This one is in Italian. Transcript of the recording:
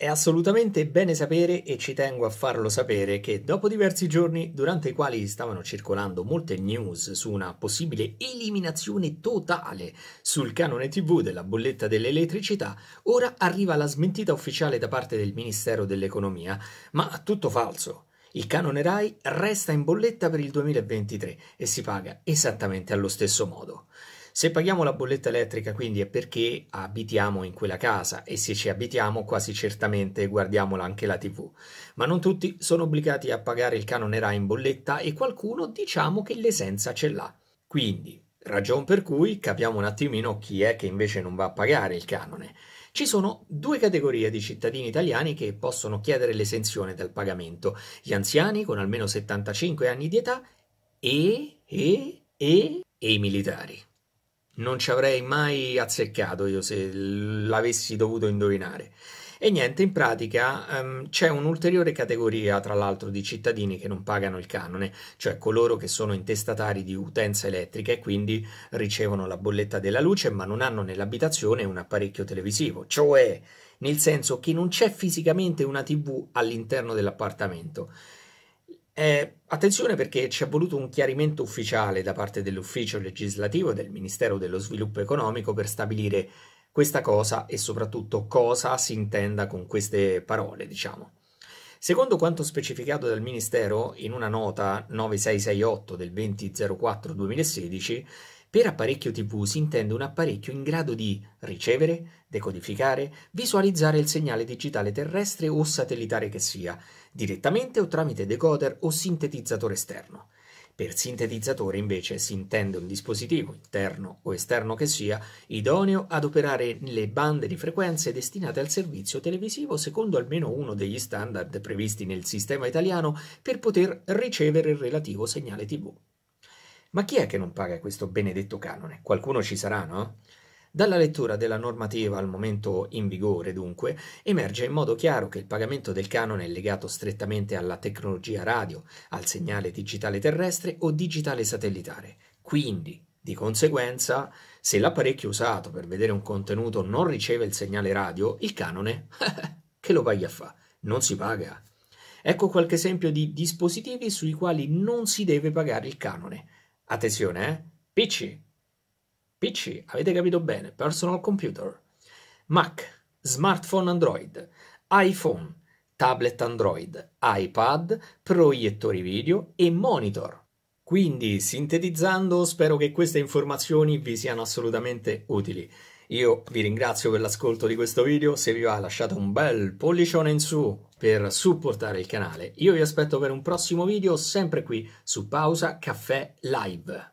È assolutamente bene sapere e ci tengo a farlo sapere che dopo diversi giorni durante i quali stavano circolando molte news su una possibile eliminazione totale sul canone TV della bolletta dell'elettricità, ora arriva la smentita ufficiale da parte del Ministero dell'Economia, ma tutto falso. Il canone RAI resta in bolletta per il 2023 e si paga esattamente allo stesso modo. Se paghiamo la bolletta elettrica quindi è perché abitiamo in quella casa e se ci abitiamo quasi certamente guardiamola anche la tv. Ma non tutti sono obbligati a pagare il canone RAI in bolletta e qualcuno diciamo che l'esenza ce l'ha. Quindi, ragion per cui capiamo un attimino chi è che invece non va a pagare il canone. Ci sono due categorie di cittadini italiani che possono chiedere l'esenzione dal pagamento: gli anziani con almeno 75 anni di età e, e, e, e i militari non ci avrei mai azzeccato io se l'avessi dovuto indovinare. E niente, in pratica um, c'è un'ulteriore categoria, tra l'altro, di cittadini che non pagano il canone, cioè coloro che sono intestatari di utenza elettrica e quindi ricevono la bolletta della luce ma non hanno nell'abitazione un apparecchio televisivo, cioè nel senso che non c'è fisicamente una TV all'interno dell'appartamento. Eh, attenzione perché ci è voluto un chiarimento ufficiale da parte dell'ufficio legislativo e del Ministero dello Sviluppo Economico per stabilire questa cosa e soprattutto cosa si intenda con queste parole, diciamo. Secondo quanto specificato dal Ministero in una nota 9668 del 2004-2016, per apparecchio TV si intende un apparecchio in grado di ricevere, decodificare, visualizzare il segnale digitale terrestre o satellitare che sia, direttamente o tramite decoder o sintetizzatore esterno. Per sintetizzatore invece si intende un dispositivo, interno o esterno che sia, idoneo ad operare le bande di frequenze destinate al servizio televisivo secondo almeno uno degli standard previsti nel sistema italiano per poter ricevere il relativo segnale TV. Ma chi è che non paga questo benedetto canone? Qualcuno ci sarà, no? Dalla lettura della normativa al momento in vigore, dunque, emerge in modo chiaro che il pagamento del canone è legato strettamente alla tecnologia radio, al segnale digitale terrestre o digitale satellitare. Quindi, di conseguenza, se l'apparecchio usato per vedere un contenuto non riceve il segnale radio, il canone, che lo vai a fa? Non si paga. Ecco qualche esempio di dispositivi sui quali non si deve pagare il canone. Attenzione, eh? PC, PC, avete capito bene, personal computer, Mac, smartphone Android, iPhone, tablet Android, iPad, proiettori video e monitor. Quindi, sintetizzando, spero che queste informazioni vi siano assolutamente utili. Io vi ringrazio per l'ascolto di questo video, se vi va lasciate un bel pollicione in su per supportare il canale. Io vi aspetto per un prossimo video sempre qui su Pausa Caffè Live.